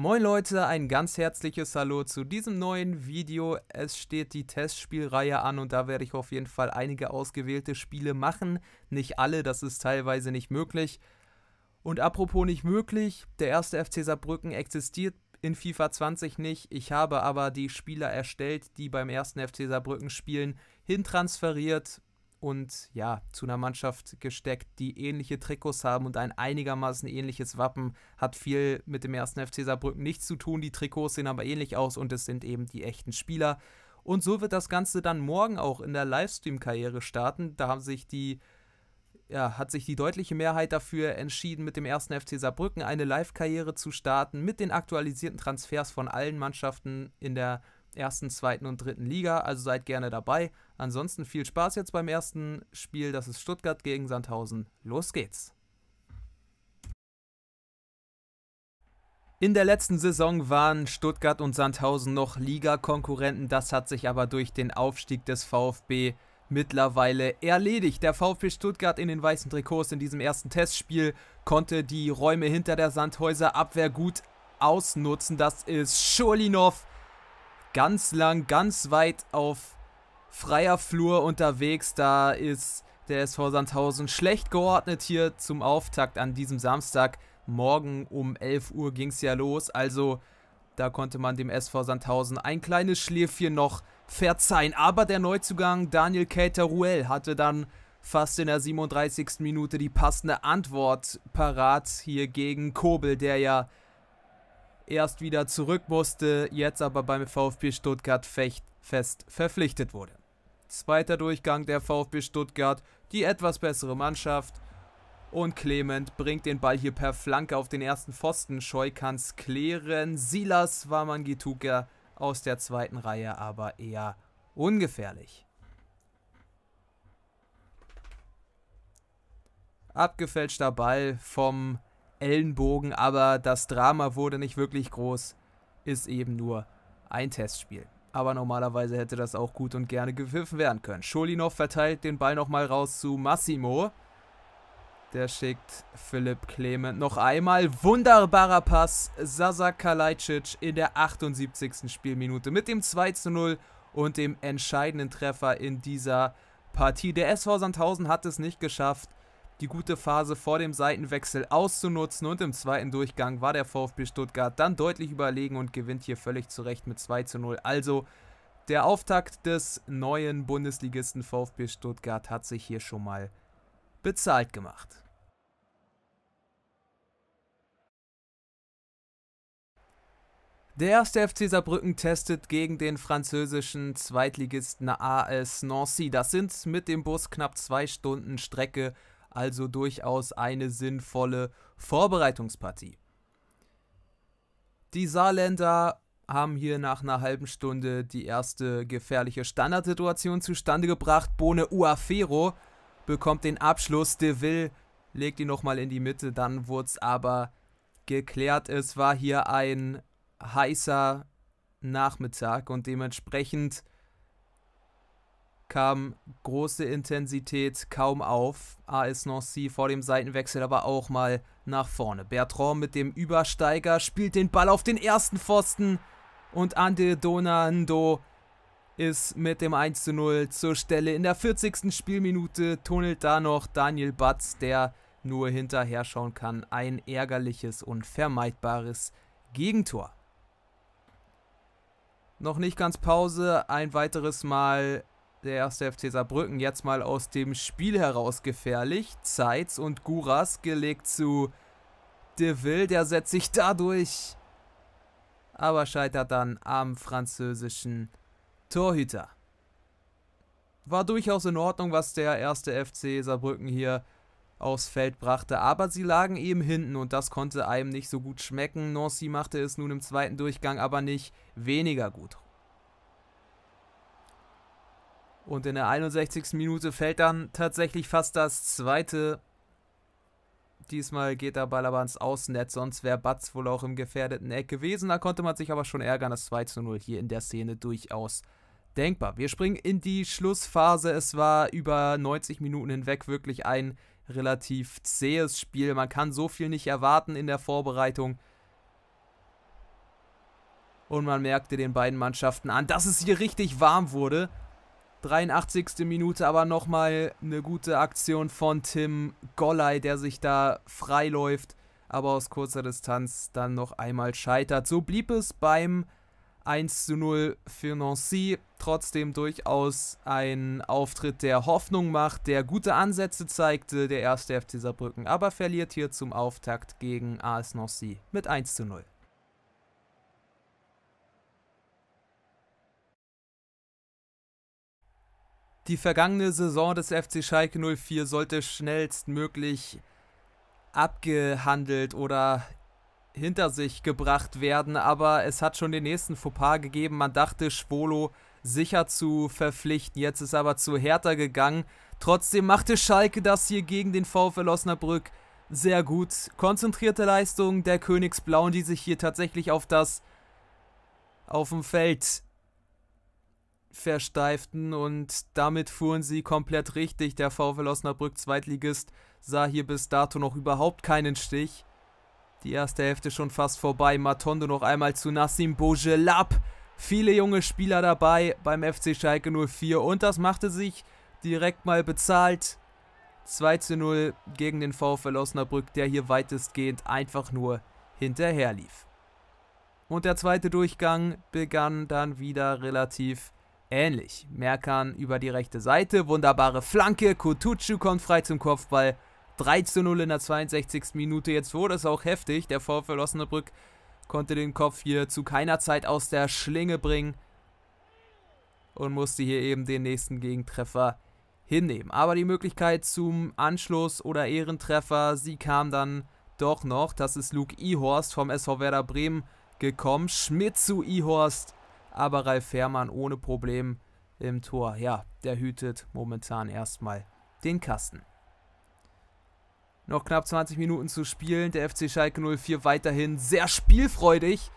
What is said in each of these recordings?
Moin Leute, ein ganz herzliches Hallo zu diesem neuen Video. Es steht die Testspielreihe an und da werde ich auf jeden Fall einige ausgewählte Spiele machen. Nicht alle, das ist teilweise nicht möglich. Und apropos nicht möglich, der erste FC Saarbrücken existiert in FIFA 20 nicht. Ich habe aber die Spieler erstellt, die beim ersten FC Saarbrücken spielen, hintransferiert und ja, zu einer Mannschaft gesteckt, die ähnliche Trikots haben und ein einigermaßen ähnliches Wappen. Hat viel mit dem ersten FC Saarbrücken nichts zu tun. Die Trikots sehen aber ähnlich aus und es sind eben die echten Spieler. Und so wird das Ganze dann morgen auch in der Livestream-Karriere starten. Da haben sich die, ja, hat sich die deutliche Mehrheit dafür entschieden, mit dem ersten FC Saarbrücken eine Live-Karriere zu starten, mit den aktualisierten Transfers von allen Mannschaften in der ersten, zweiten und dritten Liga. Also seid gerne dabei. Ansonsten viel Spaß jetzt beim ersten Spiel. Das ist Stuttgart gegen Sandhausen. Los geht's. In der letzten Saison waren Stuttgart und Sandhausen noch Ligakonkurrenten. Das hat sich aber durch den Aufstieg des VfB mittlerweile erledigt. Der VfB Stuttgart in den weißen Trikots in diesem ersten Testspiel konnte die Räume hinter der Sandhäuser Abwehr gut ausnutzen. Das ist Scholinov ganz lang, ganz weit auf freier Flur unterwegs. Da ist der SV Sandhausen schlecht geordnet hier zum Auftakt an diesem Samstag. Morgen um 11 Uhr ging es ja los. Also da konnte man dem SV Sandhausen ein kleines Schläfchen noch verzeihen. Aber der Neuzugang Daniel Kälter-Ruel hatte dann fast in der 37. Minute die passende Antwort parat hier gegen Kobel, der ja erst wieder zurück musste, jetzt aber beim VfB Stuttgart fecht fest verpflichtet wurde. Zweiter Durchgang der VfB Stuttgart, die etwas bessere Mannschaft. Und Clement bringt den Ball hier per Flanke auf den ersten Pfosten. Scheu kann's klären. Silas Wamangituka aus der zweiten Reihe aber eher ungefährlich. Abgefälschter Ball vom Ellenbogen, aber das Drama wurde nicht wirklich groß. Ist eben nur ein Testspiel. Aber normalerweise hätte das auch gut und gerne gepfiffen werden können. Scholinov verteilt den Ball nochmal raus zu Massimo. Der schickt Philipp Clement noch einmal. Wunderbarer Pass. Sasa Kalajdzic in der 78. Spielminute mit dem 2 zu 0 und dem entscheidenden Treffer in dieser Partie. Der SV Sandhausen hat es nicht geschafft, die gute Phase vor dem Seitenwechsel auszunutzen und im zweiten Durchgang war der VfB Stuttgart dann deutlich überlegen und gewinnt hier völlig zurecht mit 2 zu 0. Also der Auftakt des neuen Bundesligisten VfB Stuttgart hat sich hier schon mal bezahlt gemacht. Der erste FC Saarbrücken testet gegen den französischen Zweitligisten AS Nancy. Das sind mit dem Bus knapp zwei Stunden Strecke also durchaus eine sinnvolle Vorbereitungspartie. Die Saarländer haben hier nach einer halben Stunde die erste gefährliche Standardsituation zustande gebracht. Bohne Uafero bekommt den Abschluss. De Ville legt ihn nochmal in die Mitte. Dann wurde es aber geklärt. Es war hier ein heißer Nachmittag und dementsprechend kam große Intensität kaum auf. AS Nancy vor dem Seitenwechsel aber auch mal nach vorne. Bertrand mit dem Übersteiger spielt den Ball auf den ersten Pfosten und Ande Donando ist mit dem 1 zu 0 zur Stelle. In der 40. Spielminute tunnelt da noch Daniel Batz, der nur hinterher schauen kann. Ein ärgerliches und vermeidbares Gegentor. Noch nicht ganz Pause, ein weiteres Mal der erste FC Saarbrücken jetzt mal aus dem Spiel heraus gefährlich. Zeitz und Guras gelegt zu Deville, der setzt sich dadurch. Aber scheitert dann am französischen Torhüter. War durchaus in Ordnung, was der erste FC Saarbrücken hier aufs Feld brachte. Aber sie lagen eben hinten und das konnte einem nicht so gut schmecken. Nancy machte es nun im zweiten Durchgang aber nicht weniger gut. Und in der 61. Minute fällt dann tatsächlich fast das zweite. Diesmal geht der Ball aber ans Außennetz, sonst wäre Batz wohl auch im gefährdeten Eck gewesen. Da konnte man sich aber schon ärgern, das 2 zu 0 hier in der Szene durchaus denkbar. Wir springen in die Schlussphase. Es war über 90 Minuten hinweg wirklich ein relativ zähes Spiel. Man kann so viel nicht erwarten in der Vorbereitung. Und man merkte den beiden Mannschaften an, dass es hier richtig warm wurde. 83. Minute aber nochmal eine gute Aktion von Tim Golley, der sich da freiläuft, aber aus kurzer Distanz dann noch einmal scheitert. So blieb es beim 1 zu 0 für Nancy. Trotzdem durchaus ein Auftritt, der Hoffnung macht, der gute Ansätze zeigte, der erste FC Saarbrücken, aber verliert hier zum Auftakt gegen AS Nancy mit 1 zu 0. Die vergangene Saison des FC Schalke 04 sollte schnellstmöglich abgehandelt oder hinter sich gebracht werden, aber es hat schon den nächsten Fauxpas gegeben. Man dachte, Schwolo sicher zu verpflichten. Jetzt ist aber zu härter gegangen. Trotzdem machte Schalke das hier gegen den VfL Osnabrück sehr gut. Konzentrierte Leistung der Königsblauen, die sich hier tatsächlich auf das auf dem Feld versteiften und damit fuhren sie komplett richtig. Der VfL Osnabrück Zweitligist sah hier bis dato noch überhaupt keinen Stich. Die erste Hälfte schon fast vorbei. Matondo noch einmal zu Nassim Bojelab. Viele junge Spieler dabei beim FC Schalke 04 und das machte sich direkt mal bezahlt. 2 zu 0 gegen den VfL Osnabrück, der hier weitestgehend einfach nur hinterherlief. Und der zweite Durchgang begann dann wieder relativ ähnlich. Merkan über die rechte Seite, wunderbare Flanke, Kutucu kommt frei zum Kopfball. 3 zu 0 in der 62. Minute. Jetzt wurde es auch heftig. Der VfL Osnabrück konnte den Kopf hier zu keiner Zeit aus der Schlinge bringen und musste hier eben den nächsten Gegentreffer hinnehmen. Aber die Möglichkeit zum Anschluss oder Ehrentreffer, sie kam dann doch noch. Das ist Luke Ihorst vom SV Werder Bremen gekommen. Schmidt zu Ihorst aber Ralf Fährmann ohne Problem im Tor. Ja, der hütet momentan erstmal den Kasten. Noch knapp 20 Minuten zu spielen. Der FC Schalke 04 weiterhin sehr spielfreudig.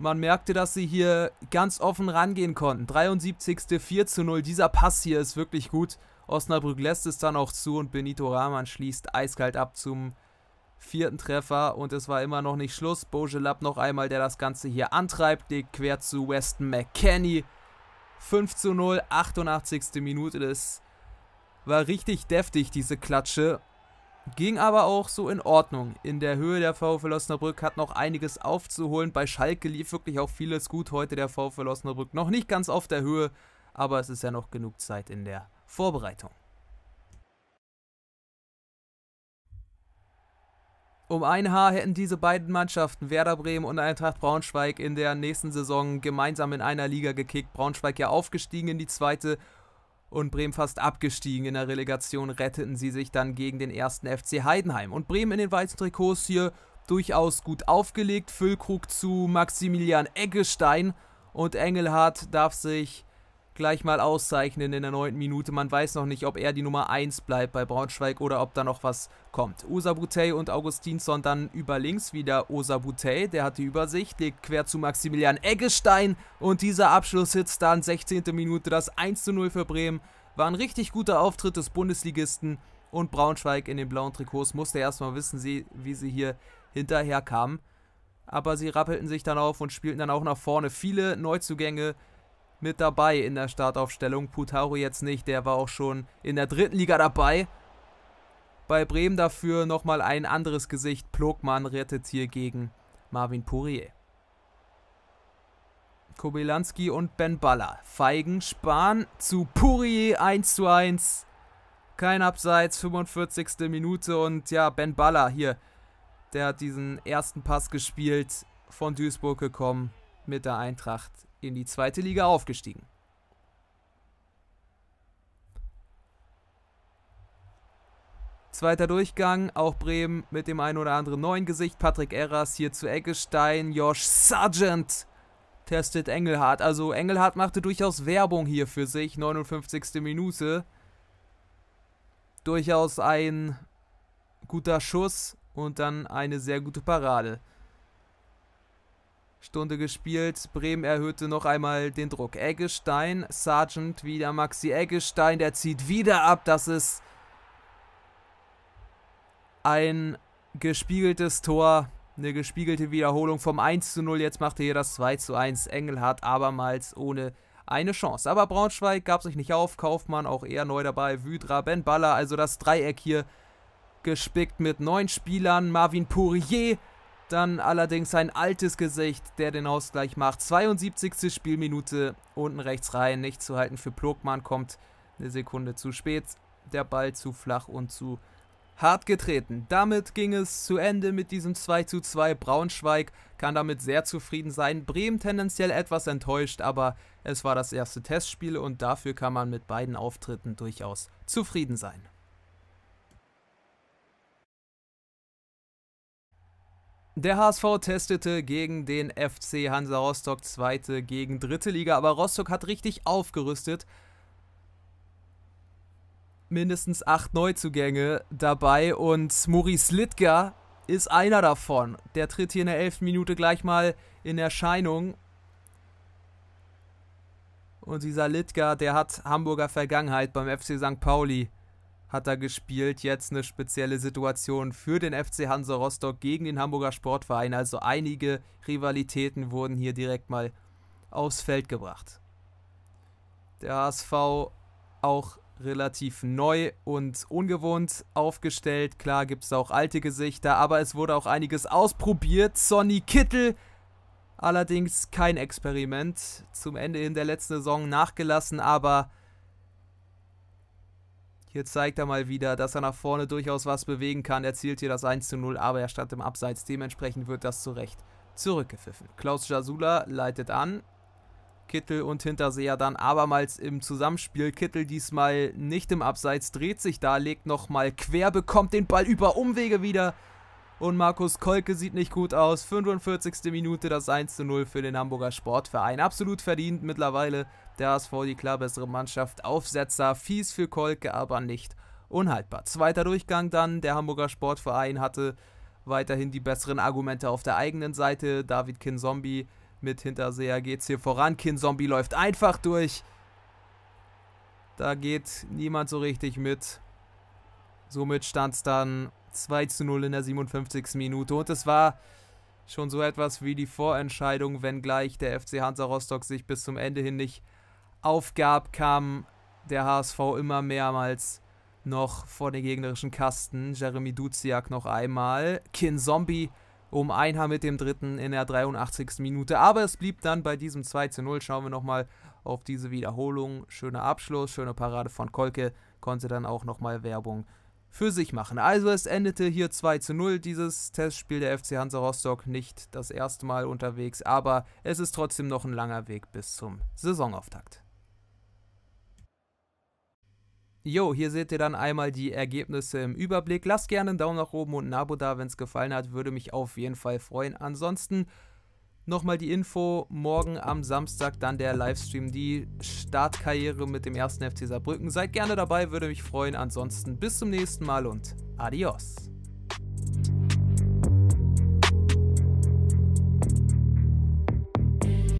Man merkte, dass sie hier ganz offen rangehen konnten. 73. 4 zu 0. Dieser Pass hier ist wirklich gut. Osnabrück lässt es dann auch zu und Benito Rahman schließt eiskalt ab zum vierten Treffer und es war immer noch nicht Schluss. Bojelab noch einmal, der das Ganze hier antreibt, legt quer zu Weston McKenney. 5 zu 0, 88. Minute. Das war richtig deftig, diese Klatsche. Ging aber auch so in Ordnung. In der Höhe der VfL Osnabrück hat noch einiges aufzuholen. Bei Schalke lief wirklich auch vieles gut heute der VfL Osnabrück. Noch nicht ganz auf der Höhe, aber es ist ja noch genug Zeit in der Vorbereitung. Um ein Haar hätten diese beiden Mannschaften, Werder Bremen und Eintracht Braunschweig, in der nächsten Saison gemeinsam in einer Liga gekickt. Braunschweig ja aufgestiegen in die zweite und Bremen fast abgestiegen. In der Relegation retteten sie sich dann gegen den ersten FC Heidenheim. Und Bremen in den weißen Trikots hier durchaus gut aufgelegt. Füllkrug zu Maximilian Eggestein und Engelhardt darf sich gleich mal auszeichnen in der neunten Minute. Man weiß noch nicht, ob er die Nummer 1 bleibt bei Braunschweig oder ob da noch was kommt. Osa Osabutey und Augustinsson dann über links wieder Osa Osabutey, der hat die Übersicht, legt quer zu Maximilian Eggestein und dieser Abschluss sitzt dann 16. Minute das 1 zu 0 für Bremen. War ein richtig guter Auftritt des Bundesligisten und Braunschweig in den blauen Trikots musste erstmal wissen, wie sie hier hinterher kamen. Aber sie rappelten sich dann auf und spielten dann auch nach vorne. Viele Neuzugänge, mit dabei in der Startaufstellung. Putaro jetzt nicht, der war auch schon in der dritten Liga dabei. Bei Bremen dafür nochmal ein anderes Gesicht. Plogmann rettet hier gegen Marvin Pourier. Kobelanski und Ben Baller. Feigen, Spahn zu Pourier 1 zu 1. Kein Abseits, 45. Minute und ja, Ben Baller hier. Der hat diesen ersten Pass gespielt, von Duisburg gekommen, mit der Eintracht in die zweite Liga aufgestiegen. Zweiter Durchgang, auch Bremen mit dem einen oder anderen neuen Gesicht. Patrick Erras hier zu Eggestein. Josh Sargent testet Engelhardt. Also Engelhardt machte durchaus Werbung hier für sich. 59. Minute. Durchaus ein guter Schuss und dann eine sehr gute Parade. Stunde gespielt. Bremen erhöhte noch einmal den Druck. Eggestein, Sargent wieder Maxi Eggestein, der zieht wieder ab. Das ist ein gespiegeltes Tor, eine gespiegelte Wiederholung vom 1 zu 0. Jetzt macht er hier das 2 zu 1. Engelhardt abermals ohne eine Chance. Aber Braunschweig gab sich nicht auf. Kaufmann auch eher neu dabei. Wydra, Ben Baller, also das Dreieck hier gespickt mit neun Spielern. Marvin Pourier dann allerdings ein altes Gesicht, der den Ausgleich macht. 72. Spielminute, unten rechts rein, nicht zu halten für Plogmann, kommt eine Sekunde zu spät. Der Ball zu flach und zu hart getreten. Damit ging es zu Ende mit diesem 2:2. Braunschweig kann damit sehr zufrieden sein. Bremen tendenziell etwas enttäuscht, aber es war das erste Testspiel und dafür kann man mit beiden Auftritten durchaus zufrieden sein. Der HSV testete gegen den FC Hansa Rostock zweite gegen dritte Liga, aber Rostock hat richtig aufgerüstet. Mindestens acht Neuzugänge dabei und Maurice Littger ist einer davon. Der tritt hier in der elften Minute gleich mal in Erscheinung. Und dieser Littger, der hat Hamburger Vergangenheit beim FC St. Pauli hat er gespielt. Jetzt eine spezielle Situation für den FC Hansa Rostock gegen den Hamburger Sportverein. Also einige Rivalitäten wurden hier direkt mal aufs Feld gebracht. Der HSV auch relativ neu und ungewohnt aufgestellt. Klar gibt es auch alte Gesichter, aber es wurde auch einiges ausprobiert. Sonny Kittel, allerdings kein Experiment. Zum Ende in der letzten Saison nachgelassen, aber hier zeigt er mal wieder, dass er nach vorne durchaus was bewegen kann. Er zielt hier das 1 zu 0, aber er stand im Abseits. Dementsprechend wird das zu Recht zurückgepfiffen. Klaus Jasula leitet an. Kittel und Hinterseher dann abermals im Zusammenspiel. Kittel diesmal nicht im Abseits, dreht sich da, legt nochmal quer, bekommt den Ball über Umwege wieder und Markus Kolke sieht nicht gut aus. 45. Minute das 1 zu 0 für den Hamburger Sportverein. Absolut verdient mittlerweile. Der HSV die klar bessere Mannschaft. Aufsetzer, fies für Kolke, aber nicht unhaltbar. Zweiter Durchgang dann. Der Hamburger Sportverein hatte weiterhin die besseren Argumente auf der eigenen Seite. David Kinzombi mit Hinterseher geht es hier voran. Kinzombi läuft einfach durch. Da geht niemand so richtig mit. Somit stand es dann 2 zu 0 in der 57. Minute. Und es war schon so etwas wie die Vorentscheidung, wenngleich der FC Hansa Rostock sich bis zum Ende hin nicht aufgab, kam der HSV immer mehrmals noch vor den gegnerischen Kasten. Jeremy Duziak noch einmal. Kin Zombie um Einhaar mit dem dritten in der 83. Minute. Aber es blieb dann bei diesem 2 zu 0. Schauen wir nochmal auf diese Wiederholung. Schöner Abschluss, schöne Parade von Kolke. Konnte dann auch nochmal Werbung machen für sich machen. Also es endete hier 2 zu 0, dieses Testspiel der FC Hansa Rostock nicht das erste Mal unterwegs, aber es ist trotzdem noch ein langer Weg bis zum Saisonauftakt. Jo, hier seht ihr dann einmal die Ergebnisse im Überblick. Lasst gerne einen Daumen nach oben und ein Abo da, wenn es gefallen hat, würde mich auf jeden Fall freuen. Ansonsten Nochmal die Info, morgen am Samstag dann der Livestream, die Startkarriere mit dem ersten FC Saarbrücken. Seid gerne dabei, würde mich freuen. Ansonsten bis zum nächsten Mal und adios.